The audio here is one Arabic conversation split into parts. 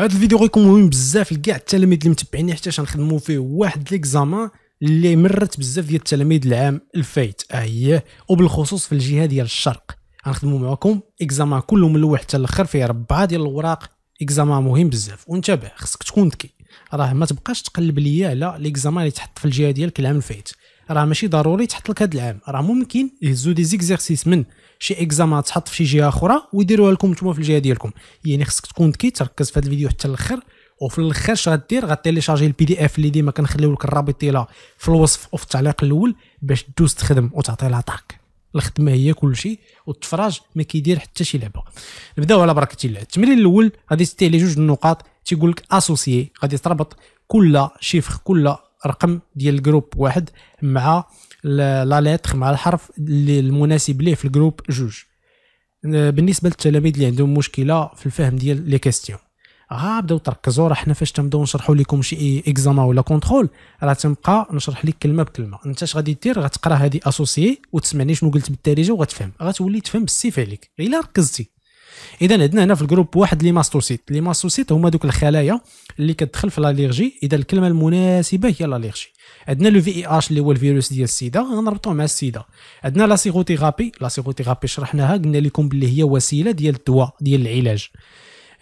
هذا الفيديو غيكون مهم بزاف لكاع التلاميذ اللي متبعيني حتى غنخدموا فيه واحد ليكزامان اللي مرت بزاف ديال التلاميذ العام الفايت اييه وبالخصوص في الجهه ديال الشرق غنخدموا معكم اكزامان كله من الاول حتى الاخر فيه ربعه ديال الاوراق اكزامان مهم بزاف وانتبه خصك تكون ذكي راه ما تبقاش تقلب ليا على ليكزامان اللي تحط في الجهه ديالك العام الفايت راه ماشي ضروري تحط لك هذا العام راه ممكن يهزوا دي زيكزيرسيس من شي اكزام تحط في شي جهه اخرى ويديروها لكم نتوما في الجهه ديالكم يعني خصك تكون ذكي تركز في هذا الفيديو حتى الاخر وفي الاخر اش غدير غتيليشارجي البي دي اف اللي ديما كنخليو لك الرابط ديالها في الوصف وفي التعليق الاول باش دوز تخدم وتعطي لها طاق الخدمه هي كل شيء والتفراج ما كيدير حتى شي لعبه نبداو على بركه الله التمرين الاول غادي تستعلي عليه جوج النقاط تيقول لك اسوسيي غادي تربط كل شيفر كل رقم ديال الجروب واحد مع لا ليتر مع الحرف اللي المناسب ليه في الجروب جوج آه، بالنسبه للتلاميذ اللي عندهم مشكله في الفهم ديال لي كيستيون بداو تركزوا راه حنا فاش تنبداو نشرحوا لكم شي اكزاما ولا كونترول راه تنبقى نشرح لك كلمه بكلمه انت اش غادي دير غتقرا هذه اسوسيي وتسمعني شنو قلت بالدارجه وغتفهم غتولي تفهم بالسيف عليك غير ركزتي اذا عندنا هنا في الجروب واحد لي ماستوسيت لي ماستوسيت هما دوك الخلايا اللي كتدخل في لاليرجي اذا الكلمه المناسبه هي لاليرجي عندنا لو في اي اش اللي هو الفيروس ديال السيده غنربطوه مع السيده عندنا لا سيغوتيرابي لا سيغوتيرابي شرحناها قلنا لكم باللي هي وسيله ديال الدواء ديال العلاج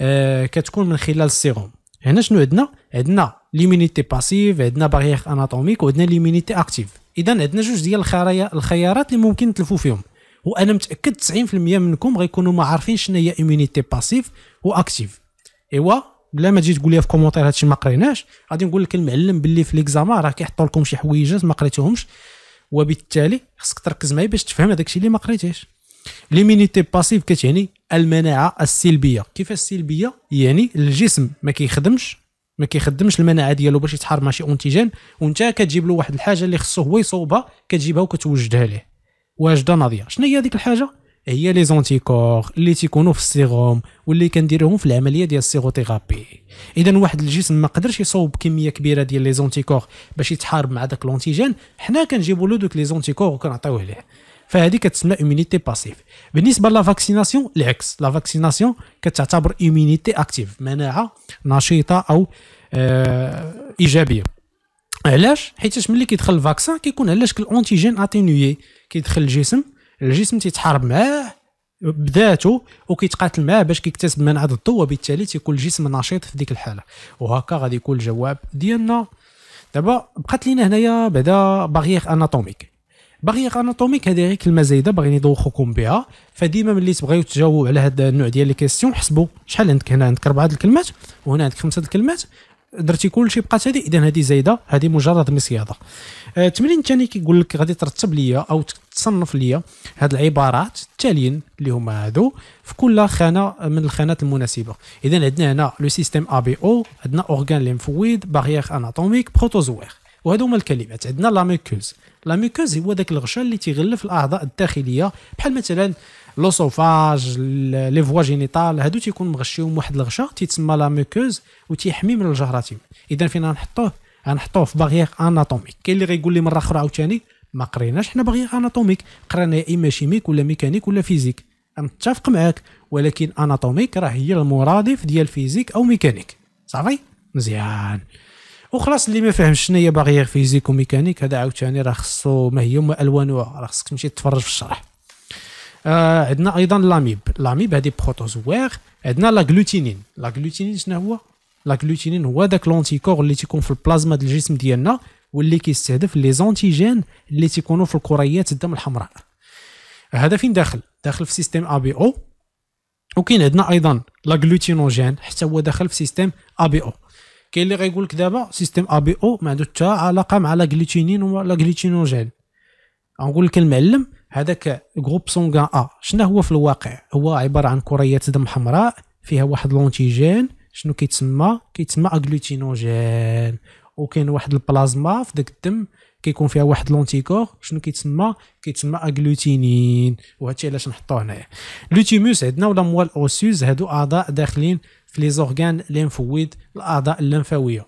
آه كتكون من خلال السيروم هنا شنو عندنا عندنا ليمينيتي باسيف عندنا باريير اناتوميك وعندنا ليمينيتي اكتيف اذا عندنا جوج ديال الخيارات اللي ممكن نتلفوا فيهم وانا متاكد 90% منكم غيكونوا ما عارفين شنو هي ايمونيتي باسيف واكتيف ايوا بلا ما تجي تقول لي في كومونتير هادشي ما قريناش غادي نقول لك المعلم باللي في ليكزام راه كيحطوا لكم شي حويجات ما قريتوهمش وبالتالي خصك تركز معايا باش تفهم هذاك الشيء اللي ما قريتيش ليمينيتي باسيف كتعني المناعه السلبيه كيفاش السلبيه يعني الجسم ما كيخدمش ما كيخدمش المناعه ديالو باش يتحارب مع شي اونتيجين وانت كتجيب له واحد الحاجه اللي خصو هو يصوبها كتجيبها وكتوجدها ليه واجده ناضيه شنو هي هذيك الحاجه هي لي زونتيكور اللي تيكونوا في السيروم واللي كنديروهم في العمليه ديال السيروثيرابي اذا واحد الجسم ما قدرش يصوب كميه كبيره ديال لي زونتيكور باش يتحارب مع داك لونتيجين حنا كنجيبوا له دوك لي زونتيكور وكنعطيوه ليه فهذه كتسمى ايمينيتي باسيف بالنسبه لا فاكسيناسيون العكس لا فاكسيناسيون كتعتبر ايمينيتي اكتيف مناعه نشيطه او آه، ايجابيه علاش حيتاش ملي كيدخل الفاكسان كيكون على شكل اونتيجين كيدخل الجسم الجسم تيتحارب معاه بذاته وكيتقاتل معاه باش كيكتسب منعه الضوء وبالتالي تيكون الجسم نشيط في ديك الحاله وهكا غادي يكون الجواب ديالنا دابا بقات لينا هنايا بعدا باغيير اناتوميك باغيير اناتوميك هذه غير كلمه زايده باغيين يدوخوكم بها فديما ملي تبغيو تجاوبوا على هذا النوع ديال لي كيسيون حسبوا شحال عندك هنا عندك اربعه الكلمات وهنا عندك خمسه الكلمات درتي كلشي بقات هذه اذا هذه زايده هذه مجرد مصياده التمرين آه، الثاني كيقول لك غادي ترتب ليا او تصنف ليا هاد العبارات التاليين اللي هما هادو في كل خانه من الخانات المناسبه اذا عندنا هنا لو سيستيم ا بي او عندنا اورغان ليمفويد باريير اناتوميك بروتوزوير وهادو هما الكلمات عندنا لا ميكوز لا ميكوز هو داك الغشاء اللي تيغلف الاعضاء الداخليه بحال مثلا لوسوفاج لي فوا جينيتال هادو تيكون مغشيهم واحد الغشاء تيتسمى لا ميكوز وتيحمي من الجراثيم اذا فين غنحطوه غنحطوه في باغيير اناتوميك كاين اللي غيقول لي مره اخرى عاوتاني ما قريناش حنا باغيير اناتوميك قرينا يا اما شيميك ولا ميكانيك ولا فيزيك متفق معاك ولكن اناتوميك راه هي المرادف ديال فيزيك او ميكانيك صافي مزيان وخلاص اللي ما فهمش شنو هي باغيير فيزيك وميكانيك هذا عاوتاني راه خصو ما هي وما الوانها راه خصك تمشي تفرج في الشرح آه عندنا ايضا لاميب لاميب هذه بروتوزوير عندنا لا جلوتينين شنو هو جلوتينين هو داك لونتيكور اللي تيكون في البلازما ديال الجسم ديالنا واللي كيستهدف لي زونتيجين اللي تيكونوا في الكريات الدم الحمراء هذا فين داخل داخل في سيستيم ا بي او وكاين عندنا ايضا جلوتينوجين حتى هو داخل في سيستيم ا بي او كاين اللي غايقول لك دابا سيستيم ا بي او ما عنده حتى علاقه مع جلوتينين ولا جلوتينوجين نقول لك المعلم هذاك جروب سونغا ا شنو هو في الواقع هو عباره عن كريات دم حمراء فيها واحد لونتيجين شنو كيتسمى كيتسمى اغلوتينوجين وكاين واحد البلازما في داك الدم كيكون فيها واحد لونتيكور شنو كيتسمى كيتسمى اغلوتينين وهادشي علاش نحطوه هنايا لوتيموس عندنا ولا موال اوسوز هادو اعضاء داخلين في لي زورغان لينفويد الاعضاء اللمفاويه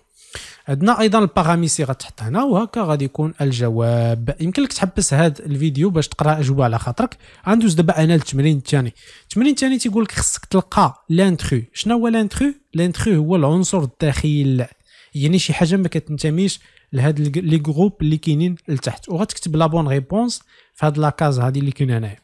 عندنا ايضا الباراميسي غتحط هنا وهكا غادي يكون الجواب يمكن لك تحبس هذا الفيديو باش تقرا اجوبه على خاطرك غندوز دابا انا للتمرين الثاني التمرين الثاني تيقول لك خصك تلقى لانترو شنو هو لانترو لانترو هو العنصر الداخل يعني شي حاجه ما كتنتميش لهاد لي جروب اللي كاينين لتحت وغتكتب لا بون ريبونس في هاد لاكاز هادي اللي كاينه هنايا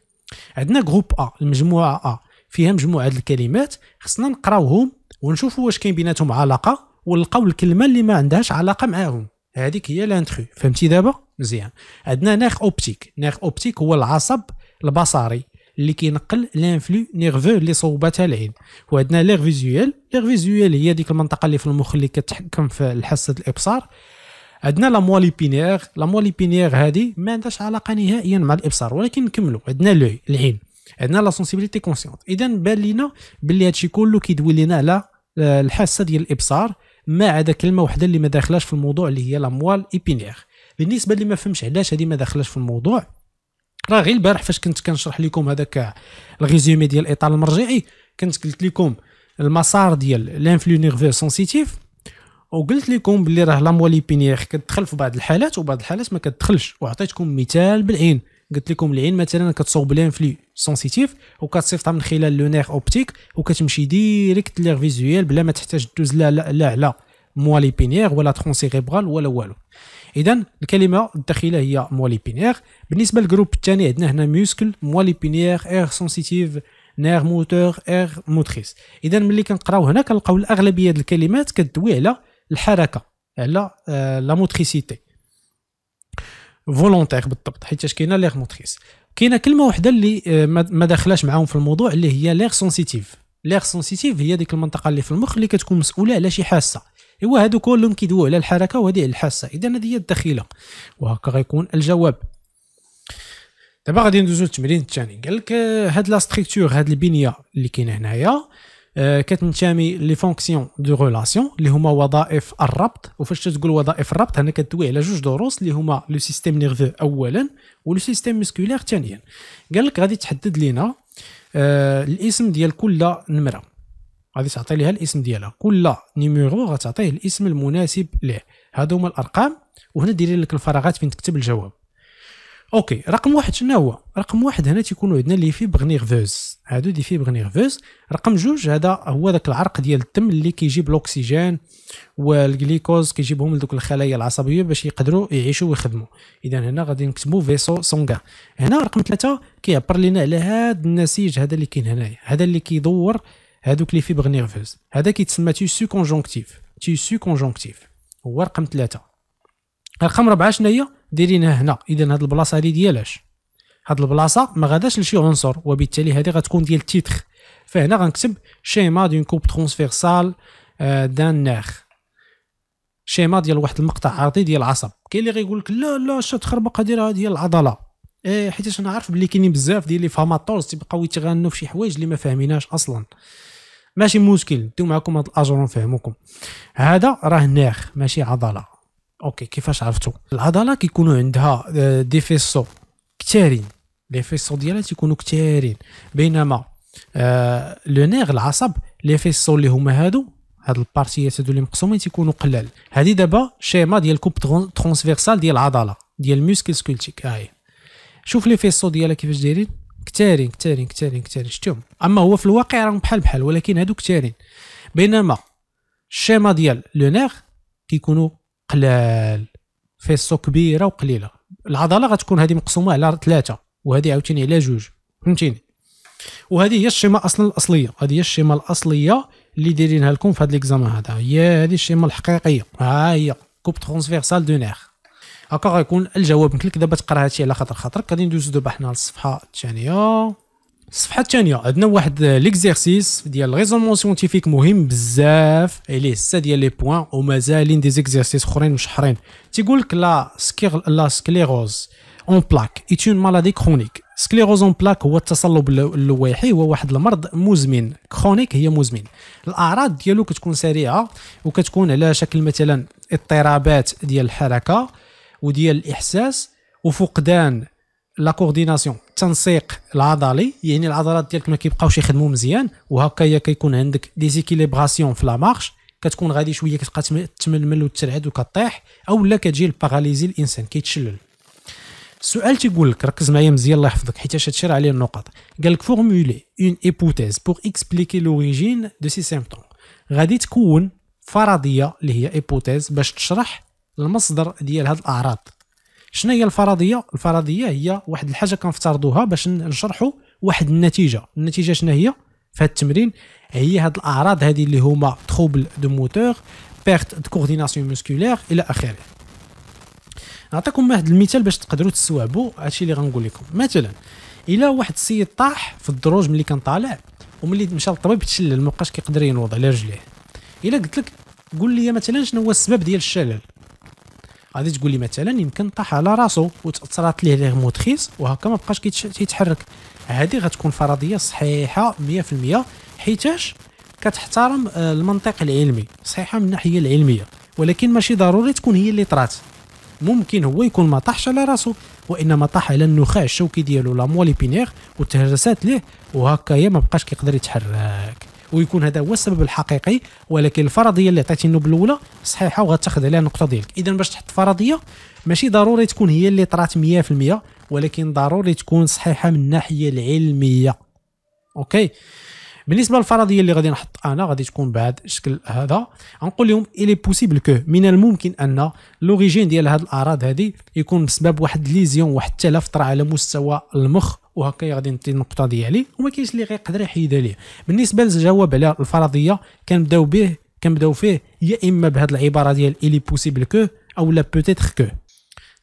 عندنا جروب ا المجموعه ا فيها مجموعه الكلمات خصنا نقراوهم ونشوفوا واش كاين بيناتهم علاقه ولقاو الكلمه اللي ما عندهاش علاقه معاهم هذيك هي لانتخو فهمتي دابا مزيان عندنا نير اوبتيك نير اوبتيك هو العصب البصري اللي كينقل لانفلو نيرفو اللي صوبتها العين وعندنا لير فيزيوال لير فيزيوال هي ديك المنطقه اللي في المخ اللي كتحكم في حاسه الابصار عندنا لا موالي بينير لا موالي بينير هذه ما عندهاش علاقه نهائيا مع الابصار ولكن نكملوا عندنا لوي العين عندنا لا سونسيبيليتي كونسيونت اذا بان لينا باللي هادشي كله كيدوي لينا على آه، الحاسه ديال الابصار ما عدا كلمه واحده اللي ما داخلاش في الموضوع اللي هي لاموال ايبينيغ بالنسبه اللي ما فهمش علاش هذه ما داخلاش في الموضوع راه غير البارح فاش كنت كنشرح لكم هذاك الغيزومي ديال الاطار المرجعي كنت قلت لكم المسار ديال لانفلو نيرفي سونسيتيف وقلت لكم بلي راه لاموال ايبينيغ كتدخل في بعض الحالات وبعض الحالات ما كتدخلش وعطيتكم مثال بالعين قلت لكم العين مثلا كتصوب لانفلي سونسيتيف وكتصيفطها من خلال لو نير اوبتيك وكتمشي ديريكت لير فيزويال بلا ما تحتاج دوز لا لا لا على موالي بينير ولا ترون سيريبرال ولا والو اذا الكلمه الداخله هي موالي بينير بالنسبه للجروب الثاني عندنا هنا ميوسكل موالي بينير اير سونسيتيف نير موتور اير موتريس اذا ملي كنقراو هنا كنلقاو الاغلبيه ديال الكلمات كدوي على الحركه على لا آه، موتريسيتي فولونتير بالضبط حيتاش كاينه ليغ موتريس كاينه كلمه وحده اللي آه، ما داخلاش معاهم في الموضوع اللي هي ليغ سونسيتيف ليغ سونسيتيف هي ديك المنطقه اللي في المخ اللي كتكون مسؤوله على شي حاسه ايوا هادو كلهم كيدويو على الحركه وهذه على الحاسه اذا هذه هي الدخيله وهكا غيكون الجواب دابا غادي ندوزو للتمرين الثاني قال لك آه، هاد لا ستركتور هاد البنيه اللي كاينه هنايا آه، كتنتمي لي فونكسيون دو ريلاسيون اللي هما وظائف الربط وفاش تقول وظائف الربط هنا كتدوي على جوج دروس اللي هما لو سيستيم نيرفو اولا ولو سيستيم مسكولير ثانيا قال لك غادي تحدد لينا آه الاسم ديال كل نمره غادي تعطي ليها الاسم ديالها كل نيميرو غتعطيه الاسم المناسب ليه هادو هما الارقام وهنا ديري لك الفراغات فين تكتب الجواب اوكي رقم واحد شنو هو رقم واحد هنا تيكونوا عندنا لي فيبغ نيرفوز هادو دي فيبغ نيرفوز رقم جوج هذا هو ذاك العرق ديال الدم اللي كيجيب الاكسجين والجليكوز كيجيبهم لدوك الخلايا العصبيه باش يقدروا يعيشوا ويخدموا اذا هنا غادي نكتبوا فيسو سونغا هنا رقم ثلاثة كيعبر لنا على هاد النسيج هذا اللي كاين هنايا هذا اللي كيدور هادوك لي فيبغ نيرفوز هذا كيتسمى تيسو كونجونكتيف تيسو كونجونكتيف هو رقم ثلاثة رقم ربعة شنو هي دايرينها هنا اذا هاد البلاصه هادي ديالاش هاد البلاصه ما غاداش لشي عنصر وبالتالي هادي غتكون ديال التيتر فهنا غنكتب شيما دون كوب ترونسفيرسال دان نير شيما ديال واحد المقطع عرضي ديال العصب كاين اللي غيقول لك لا لا شات تخربق ديرها ديال العضله إيه حيت انا عارف بلي كاينين بزاف ديال لي فاماتورز تيبقاو يتغنوا في شي حوايج اللي ما فاهميناش اصلا ماشي مشكل نديو معكم هاد الاجر نفهموكم هذا راه نير ماشي عضله اوكي كيفاش عرفتو العضله كيكونوا عندها دي فيسو كثارين لي فيسو ديالها تيكونوا كثارين بينما آه لو نير العصب لي فيسو اللي هما هادو هاد البارتيات هادو اللي مقسومين تيكونوا قلال هادي دابا شيما ديال كوب ترونسفيرسال ديال العضله ديال الموسكل سكولتيك هاي شوف لي فيسو ديالها كيفاش دايرين كثارين كثارين كثارين كثارين شفتهم اما هو في الواقع راهم بحال بحال ولكن هادو كثارين بينما الشيما ديال لو نير كيكونوا قلال فيسو كبيره وقليله العضله غتكون هذه مقسومه على ثلاثه وهذه عاوتاني على جوج فهمتيني وهذه هي الشيمه اصلا الاصليه هذه هي الشيمه الاصليه اللي دايرينها لكم في هذا ليكزامان هذا هي هذه الشيمه الحقيقيه ها هي كوب ترونسفيرسال دو نير هكا غيكون الجواب مثل كذا تقرا هادشي على خاطر خاطرك غادي ندوزو دابا حنا للصفحه الثانيه الصفحه الثانيه عندنا واحد ليكزيرسيس ديال ريزونمون سيونتيفيك مهم بزاف عليه سته ديال لي بوين ومازالين دي زيكزيرسيس اخرين مشحرين تيقول لك لا سكير لا سكليروز اون بلاك ايت اون مالادي كرونيك سكليروز اون بلاك هو التصلب اللويحي هو واحد المرض مزمن كرونيك هي مزمن الاعراض ديالو كتكون سريعه وكتكون على شكل مثلا اضطرابات ديال الحركه وديال الاحساس وفقدان لا كورديناسيون التنسيق العضلي يعني العضلات ديالك ما كيبقاوش يخدموا مزيان وهكا هي كيكون عندك ديزيكيليبراسيون في لا مارش كتكون غادي شويه كتبقى تململ وترعد وكطيح او لا كتجي الباراليزي الانسان كيتشلل السؤال تيقول لك ركز معايا مزيان الله يحفظك حيت هادشي راه عليه النقط قال لك فورمولي اون ايبوتيز بور اكسبليكي لوريجين دو سي سيمبتوم غادي تكون فرضيه اللي هي ايبوتيز باش تشرح المصدر ديال هاد الاعراض شنو هي الفرضيه الفرضيه هي واحد الحاجه كنفترضوها باش نشرحوا واحد النتيجه النتيجه شنو هي في هذا التمرين هي هاد الاعراض هذه اللي هما تروبل دو موتور بيرت دو كورديناسيون موسكولير الى اخره نعطيكم واحد المثال باش تقدروا تستوعبوا هادشي اللي غنقول لكم مثلا الا واحد السيد طاح في الدروج ملي كان طالع وملي مشى للطبيب تشلل مابقاش كيقدر ينوض على رجليه الا قلت لك قول لي مثلا شنو هو السبب ديال الشلل غادي تقول لي مثلا يمكن طاح على راسو وتاثرات ليه لي موتريس وهكا ما بقاش كيتحرك هذه غتكون فرضيه صحيحه 100% حيتاش كتحترم آه، المنطق العلمي صحيحه من الناحيه العلميه ولكن ماشي ضروري تكون هي اللي طرات ممكن هو يكون ما طاحش على راسو وانما طاح على النخاع الشوكي ديالو لا مولي بينير وتهرسات ليه وهكايا ما بقاش كيقدر يتحرك ويكون هذا هو السبب الحقيقي ولكن الفرضيه اللي عطيتي النوبل الاولى صحيحه وغتاخذ عليها النقطه ديالك اذا باش تحط فرضيه ماشي ضروري تكون هي اللي طرات 100% ولكن ضروري تكون صحيحه من الناحيه العلميه اوكي بالنسبه للفرضيه اللي غادي نحط انا غادي تكون بهذا الشكل هذا غنقول لهم الي بوسيبل كو من الممكن ان لوريجين ديال هاد الاعراض هذه يكون بسبب واحد ليزيون واحد التلف طرا على مستوى المخ وهكا غادي نطي النقطه ديالي وما كاينش اللي غيقدر يحيدها ليه بالنسبه للجواب على الفرضيه كنبداو به كنبداو فيه يا اما بهاد العباره ديال الي بوسيبل كو او لا بوتيتر كو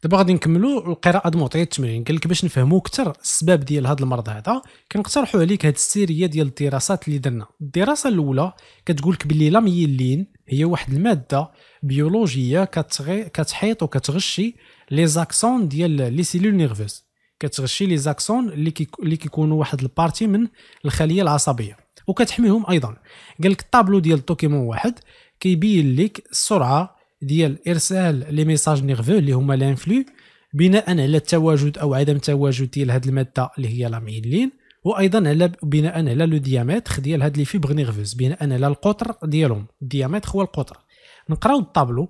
دابا غادي نكملوا القراءه معطيات التمرين قال لك باش نفهموا اكثر السبب ديال هذا المرض هذا كنقترحوا عليك هذه السيريه ديال الدراسات اللي درنا الدراسه الاولى كتقول لك باللي لاميلين هي واحد الماده بيولوجيه كتغي... كتحيط وكتغشي لي زاكسون ديال لي سيلول نيرفوز كتغشي لي زاكسون اللي كي... اللي كيكونوا واحد البارتي من الخليه العصبيه وكتحميهم ايضا قال لك الطابلو ديال الدوكيمون واحد كيبين لك السرعه ديال ارسال لي ميساج نيرفو اللي هما لانفلو بناء على التواجد او عدم التواجد ديال هذه الماده اللي هي لاميلين وايضا على بناء على لو ديامتر ديال هاد لي فيبر نيرفوز بناء على القطر ديالهم الديامتر هو القطر نقراو الطابلو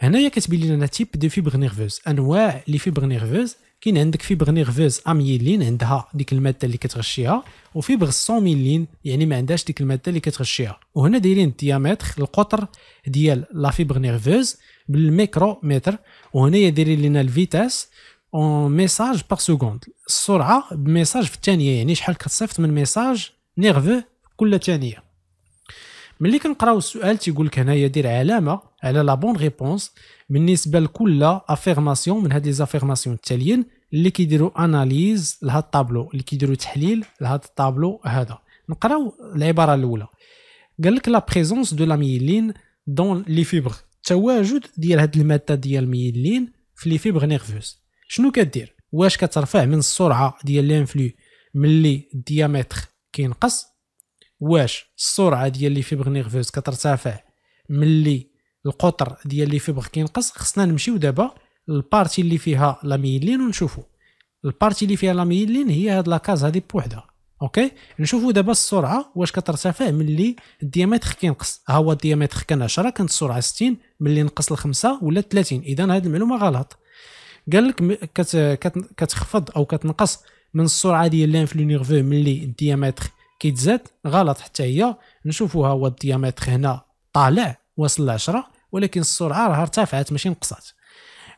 هنايا كتبين لنا تيب دو فيبر نيرفوز انواع لي فيبر نيرفوز كاين عندك فيبغ غفوز اميلين عندها ديك الماده اللي كتغشيها وفيبغ السوميلين يعني ما عندهاش ديك الماده اللي كتغشيها وهنا دايرين الديامتر القطر ديال لا فيبغ نيرفوز بالميكرو متر وهنايا دايرين لنا الفيتاس اون ميساج بار سكوند السرعه بميساج في الثانيه يعني شحال كتصيفط من ميساج نيرفو كل ثانيه ملي كنقراو السؤال تيقول لك هنايا دير علامه على لا بون ريبونس بالنسبه لكل افيرماسيون من هاد لي زافيرماسيون التاليين اللي كيديروا اناليز لهاد الطابلو اللي كيديروا تحليل لهاد الطابلو هذا نقراو العباره الاولى قال لك لا بريزونس دو لا ميلين دون لي فيبر التواجد ديال هاد الماده ديال الميلين في لي فيبر نيرفوز شنو كدير واش كترفع من السرعه ديال لانفلو ملي الديامتر كينقص واش السرعه ديال لي فيبغ نيرفوز كترتفع ملي القطر ديال لي فيبغ كينقص خصنا نمشيو دابا للبارتي اللي فيها لاميلين ونشوفو البارتي اللي فيها لاميلين هي هاد لاكاز هادي بوحدها اوكي نشوفو دابا السرعه واش كترتفع ملي الديامتر كينقص ها هو الديامتر كان 10 كانت السرعه 60 ملي نقص ل 5 ولا 30 اذا هاد المعلومه غلط قال لك كت كتخفض او كتنقص من السرعه ديال لانفلو نيرفو ملي الديامتر كيتزاد غلط حتى هي نشوفوها هو الديامتر هنا طالع واصل لعشرة ولكن السرعه راها ارتفعت ماشي نقصات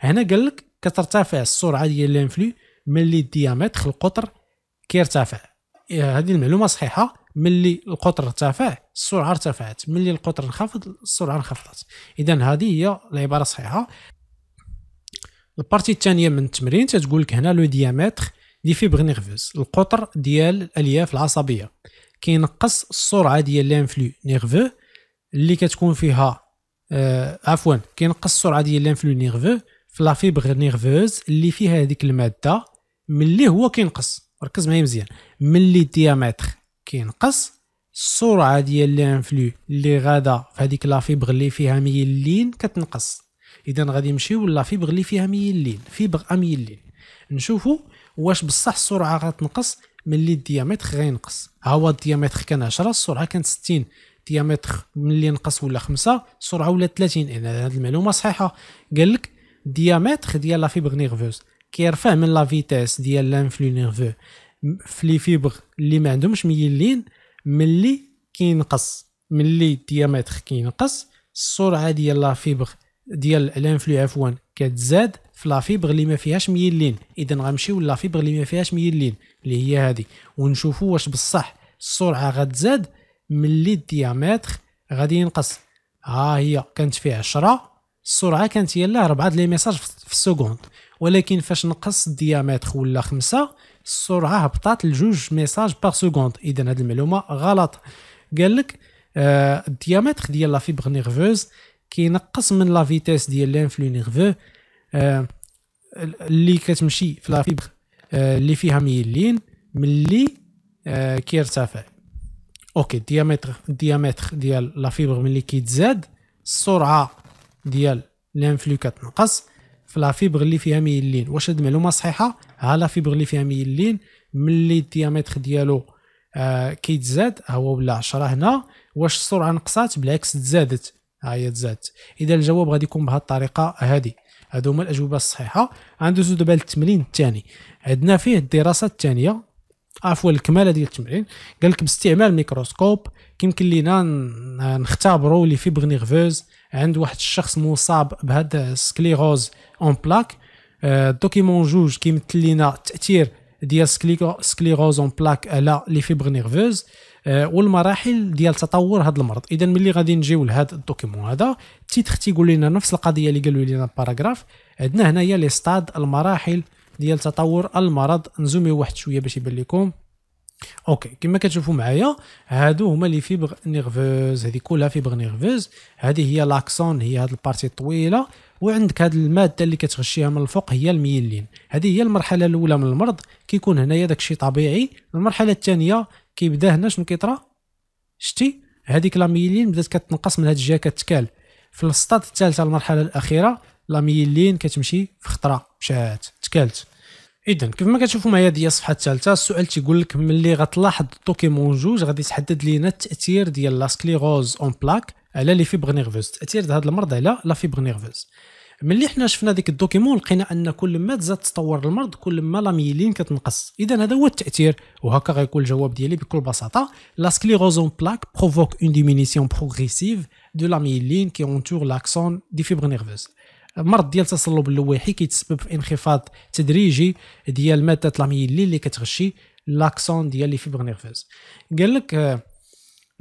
هنا قال لك كترتفع السرعه ديال لانفلو ملي الديامتر القطر كيرتفع إيه، هذه المعلومه صحيحه ملي القطر ارتفع السرعه ارتفعت ملي القطر انخفض السرعه انخفضت اذا هذه هي العباره صحيحة البارتي الثانيه من التمرين تتقول لك هنا لو ديامتر لي فيبغ القطر ديال الالياف العصبيه كينقص السرعه ديال لانفلو نيرفو اللي كتكون فيها آه عفوا كينقص السرعه ديال لانفلو نيرفو في لا فيبغ نيرفوز اللي فيها هذيك الماده ملي هو كينقص ركز معايا مزيان ملي الديامتر كينقص السرعه ديال لانفلو اللي غادا في هذيك لا فيبغ اللي فيها ميلين كتنقص اذا غادي نمشيو لا فيبغ اللي فيها ميلين فيبغ اميلين نشوفوا واش بصح السرعه غتنقص ملي الديامتر غينقص ها هو الديامتر كان 10 السرعه كانت 60 ديامتر ملي نقص ولا 5 السرعه ولا 30 يعني هذه المعلومه صحيحه قال لك الديامتر ديال لا فيبر نيرفوز كيرفع من لا فيتيس ديال لانفلو نيرفو في لي فيبر اللي ما عندهمش ميلين ملي كينقص ملي الديامتر كينقص السرعه ديال لا فيبر ديال لانفلو عفوا كتزاد في لافيبر اللي ما فيهاش ميلين اذا غنمشيو لافيبر اللي ما فيهاش ميلين اللي هي هذه ونشوفوا واش بصح السرعه غتزاد ملي الديامتر غادي ينقص ها هي كانت فيه 10 السرعه كانت هي لا 4 لي ميساج في السكوند ولكن فاش نقص الديامتر ولا 5 السرعه هبطات لجوج ميساج بار سكوند اذا هذه المعلومه غلط قال لك آه، الديامتر ديال لا فيبر نيرفوز كينقص من لا فيتيس ديال لانفلو نيرفو آه، اللي كتمشي في لا فيبر آه، اللي فيها ميلين ملي آه، كيرتفع اوكي الديامتر الديامتر ديال لا فيبر ملي كيتزاد السرعه ديال الانفلو كتنقص في لا فيبر اللي فيها ميلين واش هاد المعلومه صحيحه ها لا فيبر اللي فيها ميلين ملي الديامتر ديالو آه كيتزاد هو ولا 10 هنا واش السرعه نقصات بالعكس تزادت ها هي تزادت اذا الجواب غادي يكون بهذه الطريقه هذه هادو هما الاجوبه الصحيحه غندوزو دابا للتمرين الثاني عندنا فيه الدراسه الثانيه عفوا الكماله ديال التمرين قال لك باستعمال الميكروسكوب كيمكن لينا نختبروا لي فيبر نيرفوز عند واحد الشخص مصاب بهاد السكليروز اون بلاك آه، الدوكيمون جوج كيمثل لينا تاثير ديال سكليروز اون بلاك على لي فيبر نيرفوز آه، والمراحل ديال تطور هذا المرض اذا ملي غادي نجيو لهذا الدوكيمون هذا تيتخ تيقول لنا نفس القضيه اللي قالوا لنا باراغراف عندنا هنايا لي ستاد المراحل ديال تطور المرض نزوميو واحد شويه باش يبان لكم اوكي كما كتشوفوا معايا هادو هما لي فيبر نيرفوز هذه كلها فيبر نيرفوز هذه هي لاكسون هي هاد البارتي الطويله وعندك هذه الماده اللي كتغشيها من الفوق هي الميلين هذه هي المرحله الاولى من المرض كيكون هنايا داكشي طبيعي المرحله الثانيه كيبدا هنا شنو كيطرا شتي هذيك لاميلين بدات كتنقص من هاد الجهه كتكال في الستاد الثالثه المرحله الاخيره لاميلين كتمشي في خطره مشات تكالت اذا كيف ما كتشوفوا معايا هذه الصفحه الثالثه السؤال تيقول لك ملي غتلاحظ الدوكيمون جوج غادي تحدد لينا التاثير ديال لاسكليروز اون بلاك على لي فيبر نيرفوز التاثير ديال هذا المرض على لا فيبر نيرفوز ملي حنا شفنا ديك الدوكيمون لقينا ان كل ما تزاد تطور المرض كل ما لاميلين كتنقص اذا هذا هو التاثير وهكا غيكون الجواب ديالي بكل بساطه لا سكليروزون بلاك بروفوك اون ديمينيسيون بروغريسيف دو لاميلين كي اونتور لاكسون دي فيبر نيرفوز المرض ديال التصلب اللويحي كيتسبب في انخفاض تدريجي ديال ماده لاميلين اللي كتغشي لاكسون ديال لي فيبر نيرفوز قال لك آه،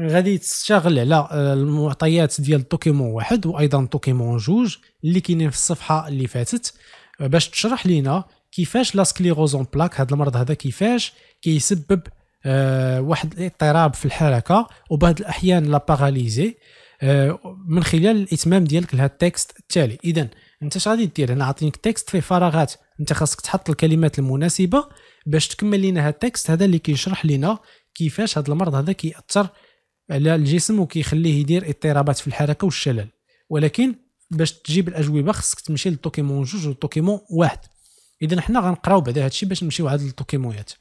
غادي تشتغل على آه، المعطيات ديال دوكيمون واحد وايضا دوكيمون جوج اللي كاينين في الصفحه اللي فاتت آه، باش تشرح لينا كيفاش لاسكليروز اون بلاك هذا المرض هذا كيفاش كيسبب أه واحد الاضطراب في الحركه وبعض الاحيان لا باراليزي أه من خلال الاتمام ديالك لهذا التكست التالي اذا انت اش غادي دير انا عاطينك تكست فيه فراغات انت خاصك تحط الكلمات المناسبه باش تكمل لينا هذا التكست هذا اللي كيشرح لينا كيفاش هذا المرض هذا كيأثر على الجسم وكيخليه يدير اضطرابات في الحركه والشلل ولكن باش تجيب الاجوبه خصك تمشي للدوكيمون جوج والدوكيمون واحد اذا حنا غنقراو بعدا هادشي باش نمشيو عاد للدوكيمونات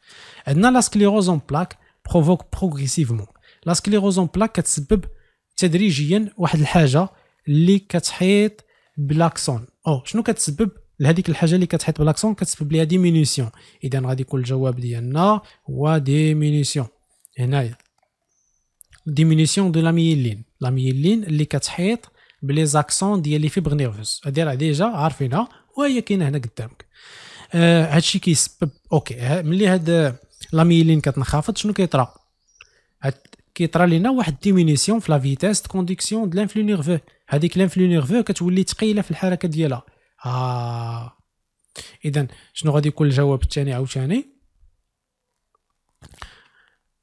عندنا لا سكليروز اون بلاك بروفوك بروغريسيفمون لا سكليروز اون بلاك كتسبب تدريجيا واحد الحاجه اللي كتحيط بلاكسون او شنو كتسبب لهذيك الحاجه اللي كتحيط بلاكسون كتسبب ليها ديمينيسيون اذا غادي يكون الجواب ديالنا هو ديمينيسيون هنايا ديمينيسيون دو لاميلين لاميلين اللي كتحيط بلي زاكسون ديال لي فيبر نيرفوس هادي راه ديجا عارفينها وهي كاينه هنا قدامك آه هادشي كيسبب اوكي ملي هاد لاميلين كتنخفض شنو كيطرا كيطرا لينا واحد ديمينيسيون في لا فيتاس كونديكسيون د لانفلو نيرفو هذيك لانفلو نيرفو كتولي ثقيله في الحركه ديالها آه اذا شنو غادي يكون الجواب الثاني عاوتاني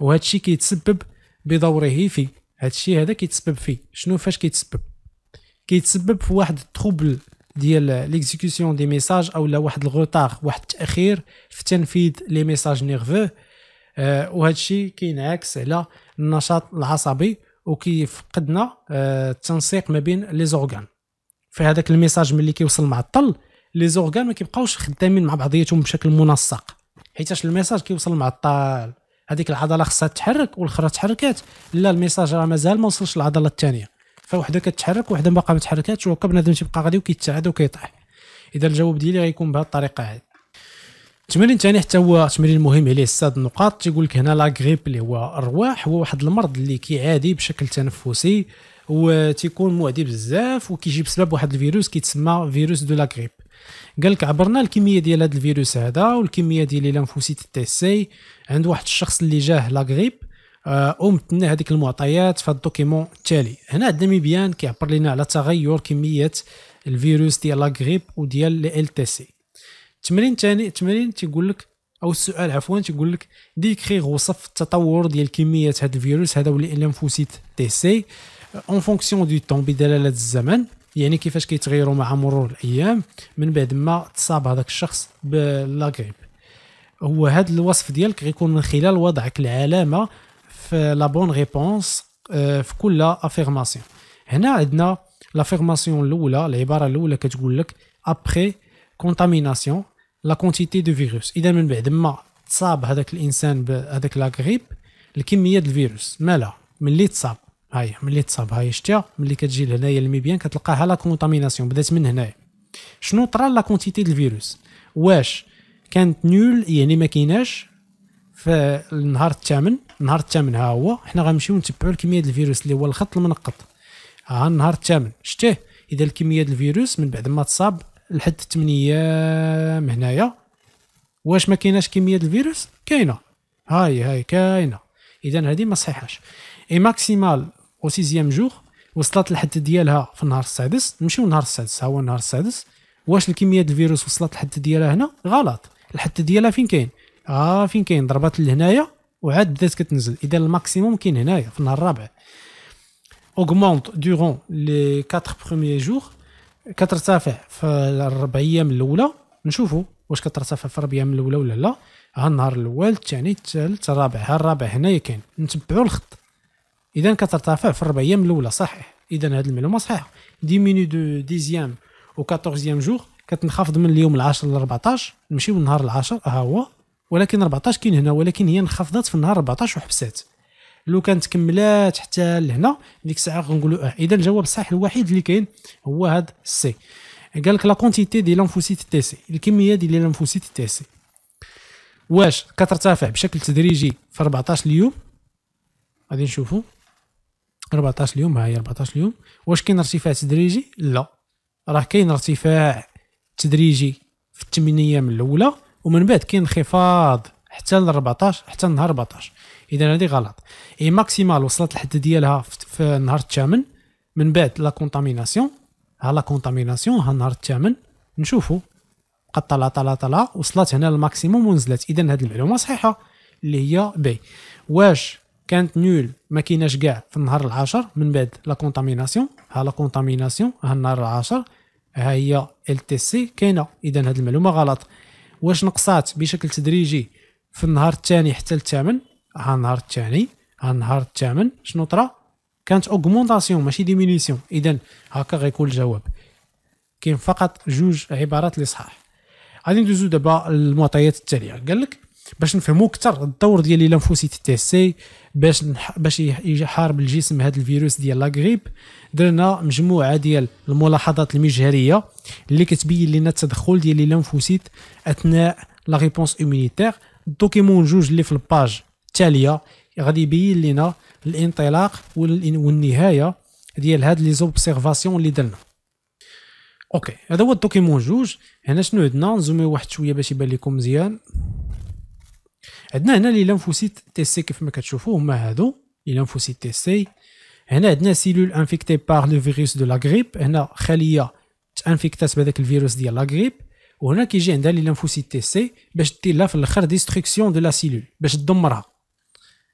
وهذا الشيء كيتسبب بدوره في هذا الشيء هذا كيتسبب فيه شنو فاش كيتسبب كيتسبب في واحد التروبل ديال ليكزيكسيون دي ميساج اولا واحد الغوتار واحد التاخير في تنفيذ لي ميساج نيرفو أه وهذا الشيء كينعكس على النشاط العصبي وكيفقدنا أه التنسيق ما بين لي زورغان فهذاك الميساج ملي كيوصل معطل لي زورغان ما كيبقاوش خدامين مع بعضياتهم بشكل منسق حيتاش الميساج كيوصل معطل هذيك العضله خصها تتحرك والاخرى تحركات لا الميساج راه مازال ما وصلش للعضله الثانيه فوحده كتحرك وحده باقا ما تحركاتش وهكا بنادم تيبقى غادي وكيتعاد وكيطيح اذا الجواب ديالي غيكون بهذه الطريقه هذه التمرين الثاني حتى هو تمرين مهم عليه ست نقاط تيقول لك هنا لا غريب اللي هو الرواح هو واحد المرض اللي كيعادي بشكل تنفسي وتيكون معدي بزاف وكيجي بسبب واحد الفيروس كيتسمى فيروس دو لا غريب قال لك عبرنا الكميه ديال هذا الفيروس هذا والكميه ديال لانفوسيت تي سي عند واحد الشخص اللي جاه لا غريب ومتنا آه، هذيك المعطيات في الدوكيمون التالي هنا عندنا مبيان كيعبر لنا على تغير كميه الفيروس ديال لا غريب وديال ال تي سي التمرين الثاني التمرين تيقول لك او السؤال عفوا تيقول لك ديكري وصف التطور ديال كميه هذا الفيروس هذا ولي الانفوسيت تي سي اون فونكسيون دو طون بدلاله الزمن يعني كيفاش كيتغيروا مع مرور الايام من بعد ما تصاب هذاك الشخص بلا غريب هو هذا الوصف ديالك غيكون من خلال وضعك العلامه في لا بون ريبونس في كل افيرماسيون هنا عندنا لافيرماسيون الاولى العباره الاولى كتقول لك ابري كونتاميناسيون لا كونتيتي دو فيروس اذا من بعد ما تصاب هذاك الانسان بهذاك لا غريب الكميه ديال الفيروس مالها ملي تصاب هاي ملي تصاب هاي شتيا ملي كتجي لهنايا الميبيان كتلقاها لا كونتاميناسيون بدات من هنايا شنو طرا لا كونتيتي ديال الفيروس واش كانت نول يعني ما كايناش في النهار الثامن النهار الثامن ها هو حنا غنمشيو نتبعوا الكميه ديال الفيروس اللي هو الخط المنقط ها النهار الثامن شتيه اذا الكميه ديال الفيروس من بعد ما تصاب لحد 8 ايام هنايا واش ما كايناش كميه ديال الفيروس كاينه هاي هاي كاينه اذا هذه ما صحيحاش اي ماكسيمال وسيزيام جور وصلت الحد ديالها في النهار السادس نمشيو النهار السادس ها هو النهار السادس واش الكميه ديال الفيروس وصلت الحد ديالها هنا غلط الحد ديالها فين كاين اه فين كاين ضربات لهنايا وعاد بدات كتنزل اذا الماكسيموم كاين هنايا في النهار الرابع اوغمونت دورون لي 4 بروميير جور كترتفع في الاربع ايام الاولى نشوفوا واش كترتفع في الاربع ايام الاولى ولا لا ها النهار الاول الثاني الثالث الرابع ها الرابع هنايا كاين نتبعوا الخط اذا كترتفع في الربع ايام الاولى صحيح اذا هذه المعلومه صحيحه ديميني دو ديزيام و 14 جور كتنخفض من اليوم العاشر ل 14 نمشيو نهار العاشر ها هو ولكن 14 كاين هنا ولكن هي انخفضت في النهار 14 وحبسات لو كانت كملات حتى لهنا ديك الساعه غنقولوا اه اذا الجواب الصحيح الوحيد اللي كاين هو هذا السي قال لك لا كونتيتي دي لانفوسيت تي سي الكميه ديال لانفوسيت تي سي واش كترتفع بشكل تدريجي في 14 اليوم غادي نشوفوا 14 يوم هاي 14 يوم واش كاين ارتفاع تدريجي لا راه كاين ارتفاع تدريجي في 8 ايام الاولى ومن بعد كاين انخفاض حتى ل 14 حتى نهار 14 اذا هذه غلط اي ماكسيمال وصلت الحد ديالها في النهار الثامن من بعد لا كونتاميناسيون ها لا كونتاميناسيون ها النهار الثامن نشوفوا بقات طلع طلع طلع وصلت هنا للماكسيموم ونزلت اذا هذه المعلومه صحيحه اللي هي بي واش كانت نول ما كايناش كاع في النهار العاشر من بعد لا كونتاميناسيون ها لا كونتاميناسيون ها النهار العاشر ها هي ال تي سي كاينه اذا هذه المعلومه غلط واش نقصات بشكل تدريجي في النهار الثاني حتى الثامن ها النهار الثاني ها النهار الثامن شنو طرا كانت اوغمونطاسيون ماشي ديمينيسيون اذا هكا غيكون الجواب كاين فقط جوج عبارات اللي صحاح غادي ندوزو دابا للمعطيات التاليه قال لك باش نفهموا اكثر الدور ديال لانفوسيت تي سي باش نح... باش يحارب الجسم هذا الفيروس ديال لاغريب درنا مجموعه ديال الملاحظات المجهريه اللي كتبين لنا التدخل ديال لانفوسيت اثناء لا ريبونس اومينيتير الدوكيمون جوج اللي في الباج التاليه غادي يبين لنا الانطلاق والنهايه ديال هاد لي زوبسيرفاسيون اللي درنا اوكي هذا هو الدوكيمون جوج هنا شنو عندنا نزوميو واحد شويه باش يبان لكم مزيان عندنا هنا لي لانفوسيت تي سي كيف ما كتشوفوا هما هادو لي لانفوسيت تي سي هنا عندنا سيلول انفيكتي بار لو فيروس دو لا غريب هنا خليه تانفيكتات بهذاك الفيروس ديال لا غريب وهنا كيجي عندها لي لانفوسيت تي سي باش دير لها في الاخر ديستركسيون دو لا سيلول باش تدمرها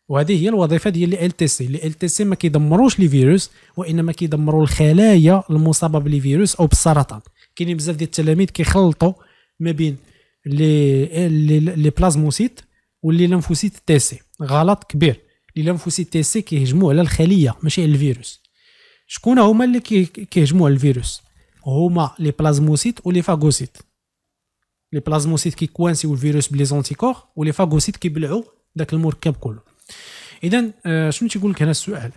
وهذه هي الوظيفه ديال لي ال تي سي لي ال تي سي ما كيدمروش لي فيروس وانما كيدمروا الخلايا المصابه بلي فيروس او بالسرطان كاينين بزاف ديال التلاميذ كيخلطوا ما بين لي لي, لي بلازموسيت واللي لنفوسيت تي سي غلط كبير اللي لنفوسيت تي سي كيهجموا على الخليه ماشي على الفيروس شكون هما اللي كيهجموا على الفيروس هما لي بلازموسيت ولي فاغوسيت لي بلازموسيت كيكوانسيو الفيروس بلي زونتيكور ولي فاغوسيت كيبلعوا داك المركب كله اذا آه، شنو تيقول لك هنا السؤال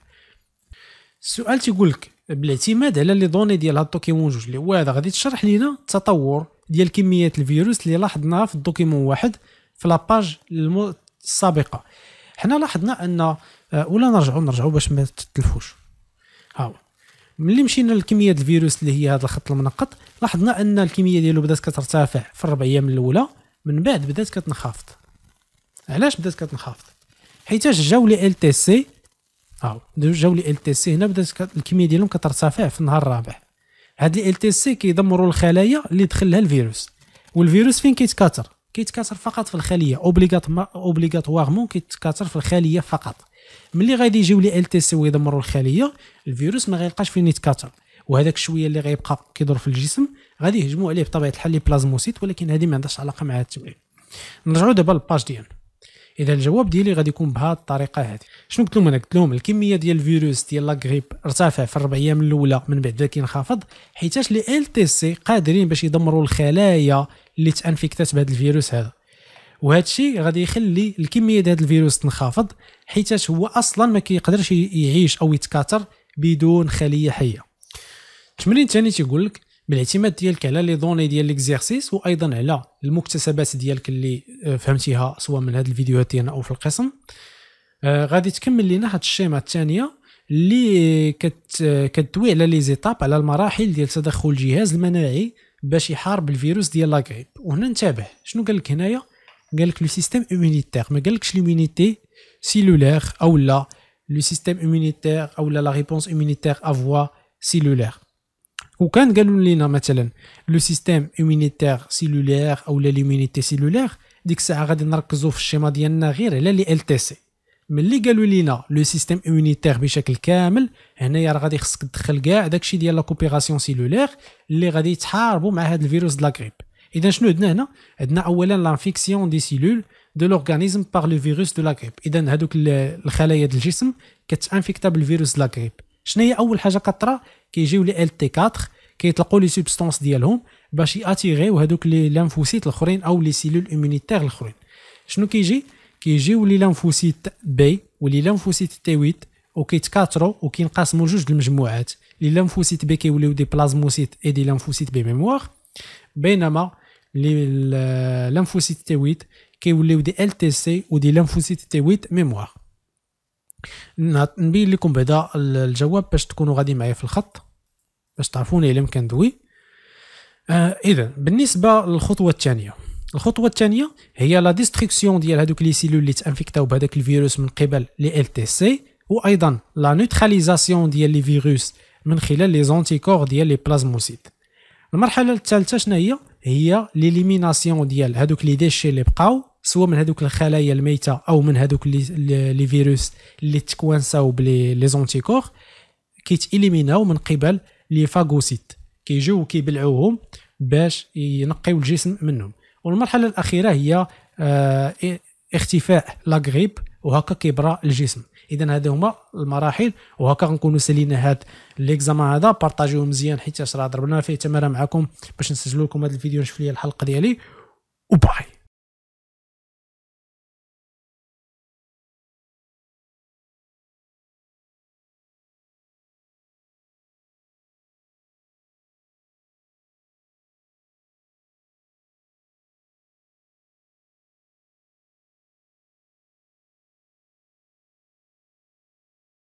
السؤال تيقول لك بالاعتماد على لي دوني ديال هاد الدوكيمون جوج اللي هو هذا غادي تشرح لينا التطور ديال كميات الفيروس اللي لاحظناها في الدوكيمون واحد في لاباج السابقه حنا لاحظنا ان آه، ولا نرجعوا نرجعوا باش ما تتلفوش ها هو ملي مشينا لكميه الفيروس اللي هي هذا الخط المنقط لاحظنا ان الكميه ديالو بدات كترتفع في الربع ايام الاولى من بعد بدات كتنخفض علاش بدات كتنخفض حيتاش جاو لي ال تي سي ها جاو لي ال تي سي هنا بدات كت... الكميه ديالهم كترتفع في النهار الرابع هاد لي ال تي سي كيدمروا الخلايا اللي دخلها الفيروس والفيروس فين كيتكاثر كيتكاثر فقط في الخليه اوبليغاتوارمون كيتكاثر في الخليه فقط ملي غادي يجيو لي ال تي سي ويدمروا الخليه الفيروس ما غيلقاش فين يتكاثر وهذاك الشويه اللي غيبقى كيدور في الجسم غادي يهجموا عليه بطبيعه الحال لي بلازموسيت ولكن هذه ما عندهاش علاقه مع التمرين نرجعوا دابا للباج ديالنا اذا الجواب ديالي غادي يكون بهذه الطريقه هذه شنو قلت لهم انا قلت لهم الكميه ديال الفيروس ديال لاغريب ارتفع في الاربع ايام الاولى من بعد ذاك ينخفض حيتاش لي ال تي سي قادرين باش يدمروا الخلايا اللي تانفيكتات بهذا الفيروس هذا وهذا الشيء غادي يخلي الكميه ديال الفيروس تنخفض حيتاش هو اصلا ما كيقدرش يعيش او يتكاثر بدون خليه حيه التمرين الثاني تيقول لك بالاعتماد ديالك على لي دوني ديال ليكزيرسيس وايضا على المكتسبات ديالك اللي آه، فهمتيها سواء من هذه الفيديوهات ديالنا او في القسم آه، غادي تكمل لينا هاد الشيما الثانيه اللي كت آه، كتدوي على لي زيتاب على المراحل ديال تدخل الجهاز المناعي باش يحارب الفيروس ديال لا وهنا انتبه شنو قال لك هنايا قال لك لو سيستيم ايمونيتير ما قالكش ليمونيتي سيلولير او لا لو سيستيم ايمونيتير او لا لا ريبونس ايمونيتير افوا سيلولير وكان قالوا لنا مثلا لو سيستيم ايمونيتير سيلولير او لا ليمونيتي سيلولير ديك الساعه غادي نركزوا في الشيما ديالنا غير على لي ال تي سي ملي قالوا لينا لو سيستيم ايمونيتير بشكل كامل هنايا راه غادي خصك تدخل كاع داكشي ديال لا كوبيراسيون سيلولير اللي غادي يتحاربوا مع هذا الفيروس لا غريب اذا شنو عندنا هنا عندنا اولا لانفيكسيون دي سيلول دو لورغانيزم باغ لو فيروس دو لا غريب اذا هذوك الخلايا ديال الجسم كتانفيكتا بالفيروس لا غريب شنو هي اول حاجه كطرا كيجيو لي ال تي 4 كيطلقوا لي سوبستانس ديالهم باش ياتيغيو هذوك لي لانفوسيت الاخرين او لي سيلول ايمونيتير الاخرين شنو كيجي كيجيو لي لانفوسيت بي ولي لانفوسيت تي 8 وكيتكاثروا وكينقسموا لجوج المجموعات لي لانفوسيت بي كيوليو دي بلازموسيت اي دي لانفوسيت بي ميموار بينما لي لانفوسيت تي 8 كيوليو دي ال تي سي ودي لانفوسيت تي 8 ميموار نبين لكم بعدا الجواب باش تكونوا غادي معايا في الخط باش تعرفوني الا يمكن دوي آه اذا بالنسبه للخطوه الثانيه الخطوه الثانيه هي لا ديستريكسيون ديال هذوك لي سيلول اللي تانفيكتاو بهذاك الفيروس من قبل لي ال تي سي وايضا لا نيوتراليزاسيون ديال لي فيروس من خلال لي زونتيكور ديال لي بلازموسيت المرحله الثالثه شنو هي هي ليليميناسيون ديال هذوك لي ديشي اللي بقاو سواء من هذوك الخلايا الميته او من هذوك لي فيروس اللي تكوانساو بلي لي زونتيكور كيتيليميناو من قبل لي فاغوسيت كيجيو وكيبلعوهم باش ينقيو الجسم منهم والمرحله الاخيره هي آه، اختفاء غريب وهكا كيبرى الجسم اذا هذا هما المراحل وهكا غنكونوا سالينا هاد ليكزام هذا بارطاجيوه مزيان حيت راه ضربنا فيه تماره معكم باش نسجلوا لكم هذا الفيديو نشوف لي الحلقه ديالي وباي